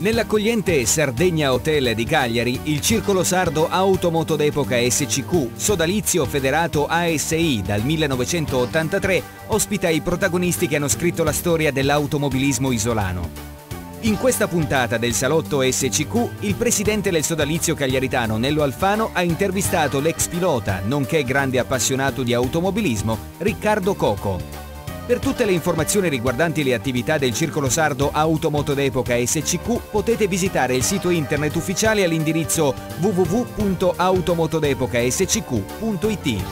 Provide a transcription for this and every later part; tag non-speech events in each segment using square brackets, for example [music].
Nell'accogliente Sardegna Hotel di Cagliari, il circolo sardo Automoto d'epoca SCQ, sodalizio federato ASI dal 1983, ospita i protagonisti che hanno scritto la storia dell'automobilismo isolano. In questa puntata del salotto SCQ, il presidente del sodalizio cagliaritano Nello Alfano ha intervistato l'ex pilota, nonché grande appassionato di automobilismo, Riccardo Coco. Per tutte le informazioni riguardanti le attività del Circolo Sardo Automoto d'Epoca SCQ potete visitare il sito internet ufficiale all'indirizzo www.automotodepocascq.it.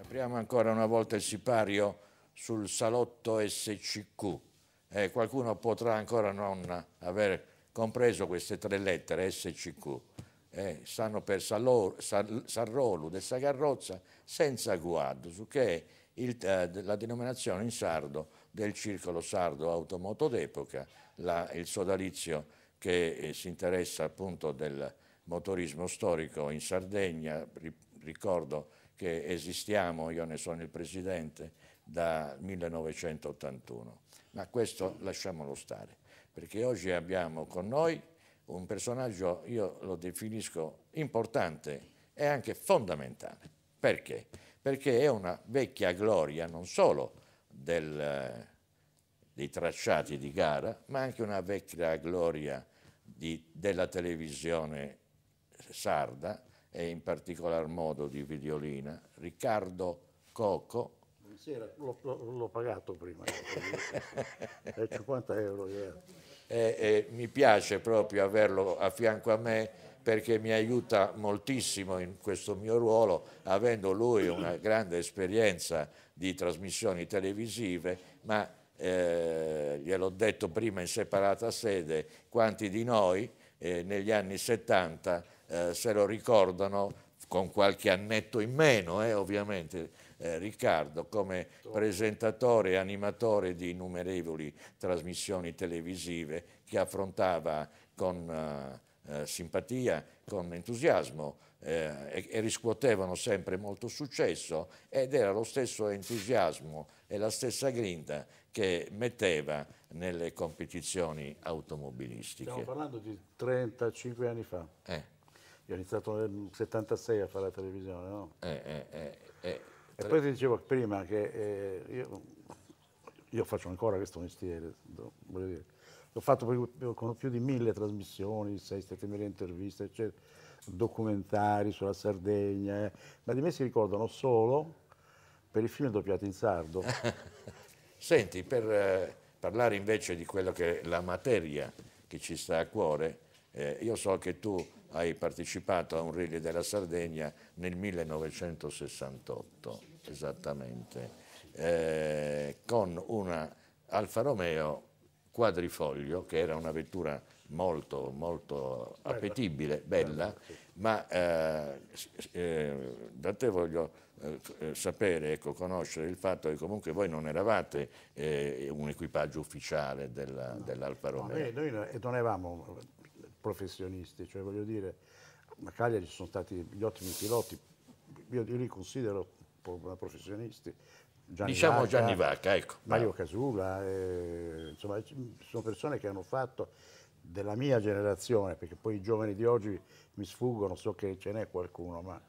Apriamo ancora una volta il sipario sul salotto SCQ. Eh, qualcuno potrà ancora non aver compreso queste tre lettere SCQ eh, stanno per Sallor, Sal, Sarrolu e Sagarrozza senza guado, che è il, eh, la denominazione in sardo del circolo sardo automoto d'epoca, il sodalizio che eh, si interessa appunto del motorismo storico in Sardegna, ri, ricordo che esistiamo, io ne sono il presidente, da 1981. Ma questo lasciamolo stare, perché oggi abbiamo con noi un personaggio, io lo definisco importante e anche fondamentale. Perché? Perché è una vecchia gloria non solo del, dei tracciati di gara, ma anche una vecchia gloria di, della televisione sarda e in particolar modo di Vidiolina, Riccardo Coco. Buonasera, l'ho, pagato prima, [laughs] è 50 euro. Ieri. Eh e, e mi piace proprio averlo a fianco a me perché mi aiuta moltissimo in questo mio ruolo, avendo lui una [clears throat] grande esperienza di trasmissioni televisive, ma eh, gliel'ho detto prima in separata sede, quanti di noi eh, negli anni 70 eh, se lo ricordano con qualche annetto in meno, eh, ovviamente, eh, Riccardo come presentatore e animatore di innumerevoli trasmissioni televisive che affrontava con eh, eh, simpatia, con entusiasmo eh, e, e, riscuotevano sempre molto successo ed era lo stesso entusiasmo e la stessa grinta che metteva nelle competizioni automobilistiche. Stiamo parlando di 35 anni fa. Eh. Io ho iniziato nel 76 a fare la televisione, no? Eh, eh, eh, eh e eh. poi ti dicevo prima che eh, io, io, faccio ancora questo mestiere, voglio dire, ho fatto con più, di mille trasmissioni, 6-7 interviste, eccetera, documentari sulla Sardegna, eh, ma di me si ricordano solo per i film doppiati in sardo. [laughs] Senti, per eh, parlare invece di quello che è la materia che ci sta a cuore, eh, io so che tu hai partecipato a un rally della Sardegna nel 1968, esattamente, eh, con una Alfa Romeo quadrifoglio, che era una vettura molto, molto appetibile, bella, bella ma eh, eh, da te voglio eh, sapere, ecco, conoscere il fatto che comunque voi non eravate eh, un equipaggio ufficiale dell'Alfa Romeo. No, noi, noi non eravamo professionisti, cioè voglio dire, a Cagliari ci sono stati gli ottimi piloti, io li considero professionisti. Gianni diciamo Vacca, Gianni Vacca, ecco. Mario Casula, eh, insomma, sono persone che hanno fatto della mia generazione, perché poi i giovani di oggi mi sfuggono, so che ce n'è qualcuno, ma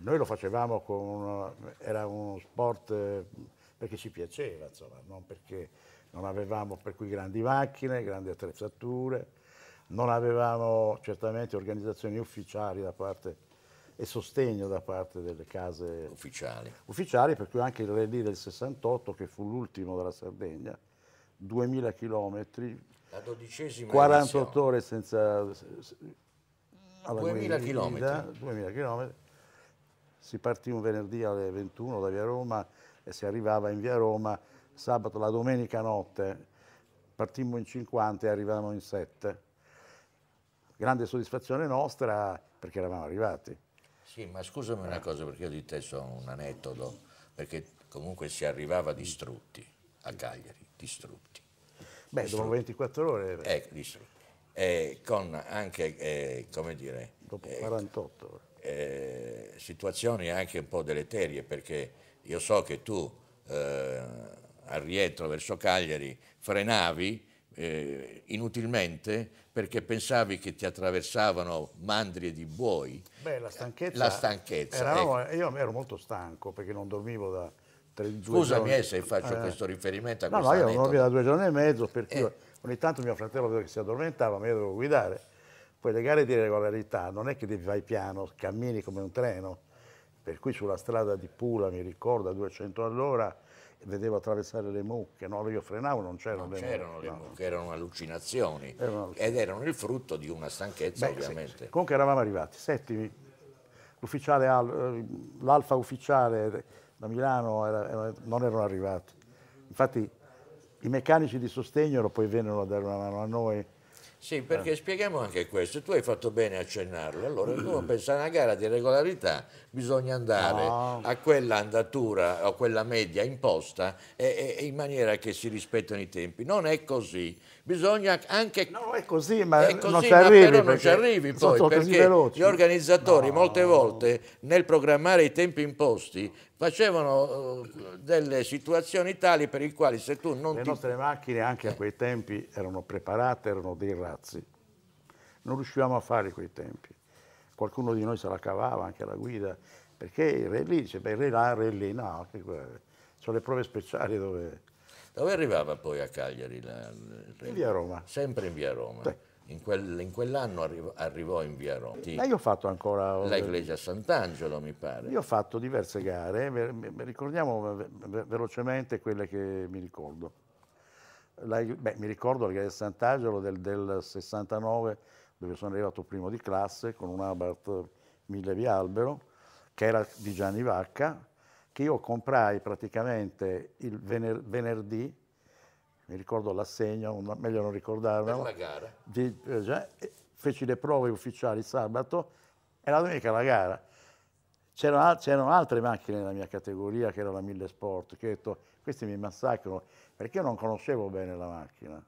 noi lo facevamo con uno, era uno sport eh, perché ci piaceva, insomma, non perché non avevamo per cui grandi macchine, grandi attrezzature, non avevamo certamente organizzazioni ufficiali da parte e sostegno da parte delle case ufficiali, ufficiali per cui anche il rally del 68 che fu l'ultimo della Sardegna 2000 km 48 edizione. ore senza alla 2000 km. 2000 km si partì un venerdì alle 21 da via Roma e si arrivava in via Roma sabato la domenica notte partimmo in 50 e arrivavamo in 7 grande soddisfazione nostra perché eravamo arrivati. Sì, ma scusami una cosa perché io di te sono un aneddoto, perché comunque si arrivava distrutti a Cagliari, distrutti. Beh, distrutti. dopo 24 ore. Eh, eh distrutti. Eh, con anche, eh, come dire... Dopo 48 eh, ore. Eh, situazioni anche un po' deleterie perché io so che tu eh, al rientro verso Cagliari frenavi eh, inutilmente perché pensavi che ti attraversavano mandrie di buoi. Beh, la stanchezza. La stanchezza eravamo, ecco. Io ero molto stanco perché non dormivo da tre giorni. Scusami eh, se faccio eh, questo riferimento a no, questo. No, io non dormivo da due giorni e mezzo, per cui eh. ogni tanto mio fratello vedo che si addormentava, ma io dovevo guidare. Poi le gare di regolarità non è che devi vai piano, cammini come un treno, per cui sulla strada di Pula, mi ricordo, a 200 all'ora, vedevo attraversare le mucche, no? io frenavo, non c'erano le c'erano mucche. C'erano le mucche, erano allucinazioni erano... ed erano il frutto di una stanchezza Beh, ovviamente. Sì. Comunque eravamo arrivati, settimi, eh, l'alfa ufficiale da Milano era, non erano arrivati. Infatti i meccanici di sostegno poi vennero a dare una mano a noi sì, perché eh. spieghiamo anche questo. Tu hai fatto bene a accennarlo. Allora, tu pensi a una gara di regolarità, bisogna andare no. a quella andatura, a quella media imposta e, e, in maniera che si rispettano i tempi. Non è così. Bisogna anche... No, è così, ma è così, non ci arrivi. non ci arrivi poi, perché gli organizzatori no. molte volte nel programmare i tempi imposti facevano eh, delle situazioni tali per i quali se tu non... Le ti... nostre macchine anche a quei tempi erano preparate, erano dei razzi. Non riuscivamo a fare quei tempi. Qualcuno di noi se la cavava anche alla guida, perché il re lì dice, beh, il re là, il re lì, no, sono le prove speciali dove... Dove arrivava poi a Cagliari? La... In via Roma. Sempre in via Roma. Sì in, quel, in quell'anno arri arrivò in via Rotti. Ma eh, io ho fatto ancora... La eh, Iglesia Sant'Angelo, mi pare. Io ho fatto diverse gare, ricordiamo velocemente quelle che mi ricordo. La, beh, mi ricordo la Iglesia Sant'Angelo del, del 69, dove sono arrivato primo di classe con un Abarth Millevi Albero, che era di Gianni Vacca, che io comprai praticamente il vener venerdì, mi ricordo l'assegno, meglio non ricordarmelo. Per la gara. Di, cioè, feci le prove ufficiali sabato e la domenica la gara. C'erano, c'erano altre macchine nella mia categoria, che era la 1000 Sport, che ho detto, questi mi massacrano, perché io non conoscevo bene la macchina.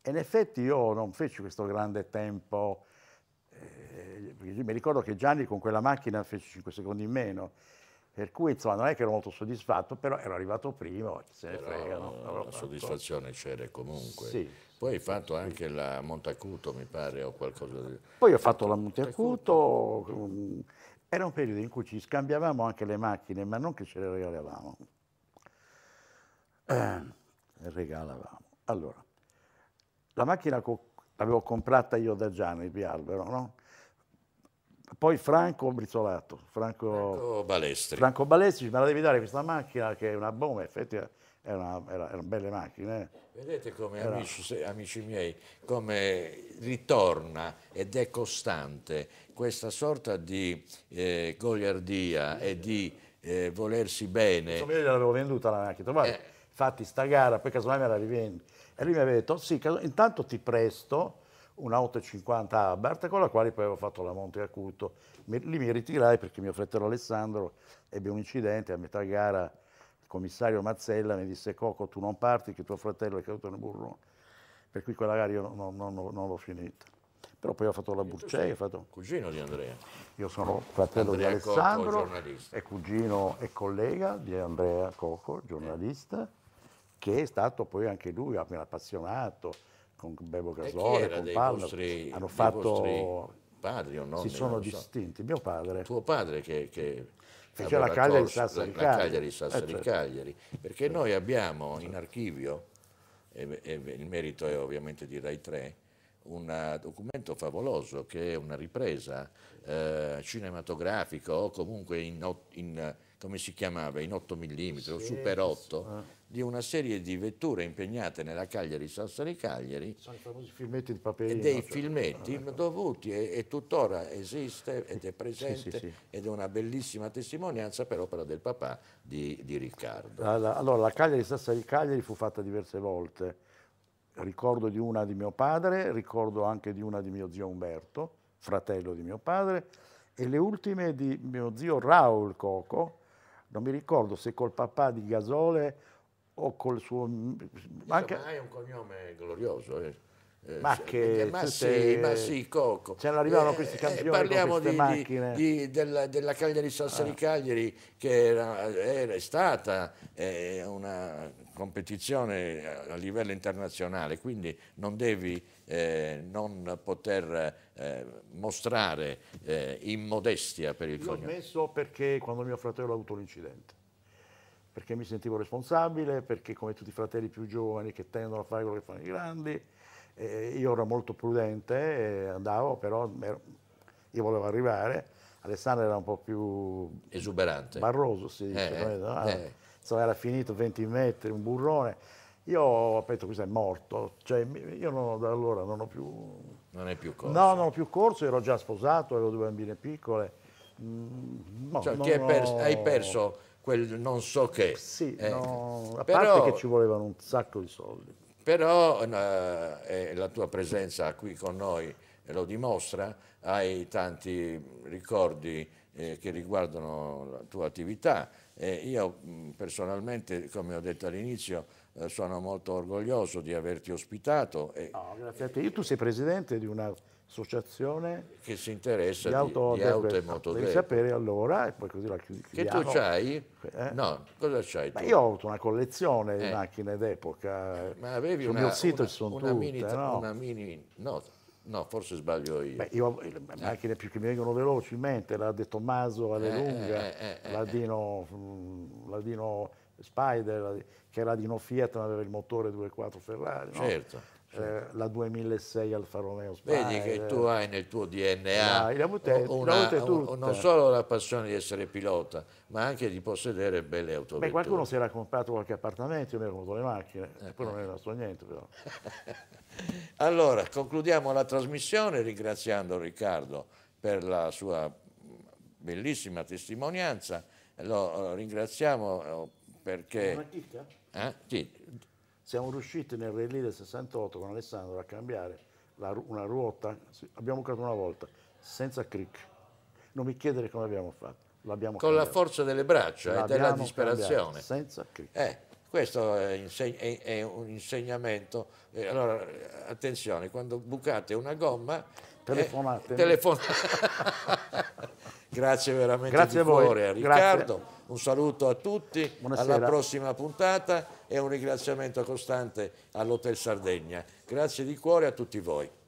E in effetti io non feci questo grande tempo, eh, mi ricordo che Gianni con quella macchina fece 5 secondi in meno, per cui insomma non è che ero molto soddisfatto, però ero arrivato primo, se ne frega. No? La soddisfazione c'era comunque. Sì. Poi hai fatto anche la Montacuto, mi pare, o qualcosa di... Poi ho fatto la Montacuto, mm, era un periodo in cui ci scambiavamo anche le macchine, ma non che ce le regalavamo. Eh, regalavamo. Allora, la macchina co l'avevo comprata io da Gianni Bialbero, no? poi Franco Brizzolato, Franco, Franco Balestri. Franco Balestri, me la devi dare questa macchina che è una bomba, effettivamente erano era, era belle macchine. Eh. Vedete come, era... amici, amici miei, come ritorna ed è costante questa sorta di eh, goliardia e di eh, volersi bene. Insomma, io gliel'avevo venduta la macchina, guarda, eh. fatti sta gara, poi casomai me la rivendi. E lui mi aveva detto, sì, intanto ti presto un'auto 50 Abarth con la quale poi avevo fatto la Monte Acuto. Lì mi ritirai perché mio fratello Alessandro ebbe un incidente a metà gara, il commissario Mazzella mi disse Coco tu non parti che tuo fratello è caduto nel burrone, per cui quella gara io non, non, non, non l'ho finita. Però poi ho fatto la Burcei, ho fatto... Cugino di Andrea. Io sono fratello Andrea di Alessandro, Coco, è cugino e collega di Andrea Coco, giornalista, eh. che è stato poi anche lui appena appassionato, con Bebo Casole, con Palma, vostri, hanno fatto... Padri o nonni, si sono distinti. So. Mio padre... Tuo padre che... che Fece la Cagliari Sassari la, la Cagliari eh, certo. Cagliari, perché certo. noi abbiamo in archivio, e, e, il merito è ovviamente di Rai 3, un eh, documento favoloso che è una ripresa eh, cinematografica o comunque in, in come si chiamava, in 8 mm sì, o Super 8, sì. Eh. di una serie di vetture impegnate nella Cagliari Sassari Cagliari. Sono i famosi filmetti di Paperino. Dei cioè, filmetti ah, ecco. dovuti e, e, tuttora esiste [laughs] ed è presente sì, ed è una bellissima testimonianza per opera del papà di, di Riccardo. allora, la Cagliari Sassari Cagliari fu fatta diverse volte. Ricordo di una di mio padre, ricordo anche di una di mio zio Umberto, fratello di mio padre, e le ultime di mio zio Raul Coco, non mi ricordo se col papà di Gasole o col suo... Mm, anche... Insomma, hai un cognome glorioso. Eh. Eh, ma che ma sì, ma sì, Coco. Ce arrivavano eh, questi eh, campioni. Eh, parliamo di, macchine. Di, della, della Cagliari Sassari ah. Cagliari, che era, era stata eh, una competizione a livello internazionale, quindi non devi eh, non poter eh, mostrare immodestia per il Io cognome. L'ho messo perché quando mio fratello ha avuto l'incidente perché mi sentivo responsabile, perché come tutti i fratelli più giovani che tendono a fare quello che fanno i grandi, e io ero molto prudente, andavo, però io volevo arrivare. Alessandro era un po' più... Esuberante. Barroso, si dice. Eh, no? eh. Insomma, era finito 20 metri, un burrone. Io ho detto, questo è morto. Cioè, io non, da allora non ho più... Non è più corso. No, non ho più corso, ero già sposato, avevo due bambine piccole. Mm, no, cioè, non, perso, hai perso quel non so che. Sì, eh. no, a però... parte che ci volevano un sacco di soldi. Però eh, eh la tua presenza qui con noi lo dimostra, hai tanti ricordi eh, che riguardano la tua attività. Eh, io personalmente, come ho detto all'inizio, eh, sono molto orgoglioso di averti ospitato. E, no, grazie a te. Io tu sei presidente di un'associazione che si interessa di auto, di, auto e motodepo. Devi sapere allora, e poi così la chiudi. Che tu c'hai? Eh? No, cosa c'hai tu? Ma io ho avuto una collezione di eh. macchine d'epoca. Ma avevi Sul una, mio sito una, sono una tutte, mini, no? una mini... No, No, forse sbaglio io. Beh, io le macchine più che mi vengono veloci in mente, la De Tommaso Alelunga, eh eh, eh, eh, eh, Ladino, mm, Ladino Spider, che era di no Fiat ma aveva il motore 2.4 Ferrari. No? Certo, eh, certo. la 2006 Alfa Romeo Spider. Vedi che tu hai nel tuo DNA ah, una, una, una, non solo la passione di essere pilota, ma anche di possedere belle automobili. Beh, qualcuno si era comprato qualche appartamento, io mi ero comprato le macchine, eh. poi non eh. era so niente però. [laughs] allora, concludiamo la trasmissione ringraziando Riccardo per la sua bellissima testimonianza. Lo eh, ringraziamo perché... Eh? Sì. Siamo riusciti nel Rally del 68 con Alessandro a cambiare la, una ruota, abbiamo cambiato una volta, senza crick. Non mi chiedere come abbiamo fatto. L'abbiamo con cambiato. la forza delle braccia e eh, della disperazione. senza crick. Eh, questo è, inseg- è, è, un insegnamento. Eh, allora, attenzione, quando bucate una gomma... Telefonate. Eh, telefonate. [laughs] Grazie veramente Grazie di cuore a Riccardo. Grazie. Un saluto a tutti, Buonasera. alla prossima puntata e un ringraziamento costante all'Hotel Sardegna. Grazie di cuore a tutti voi.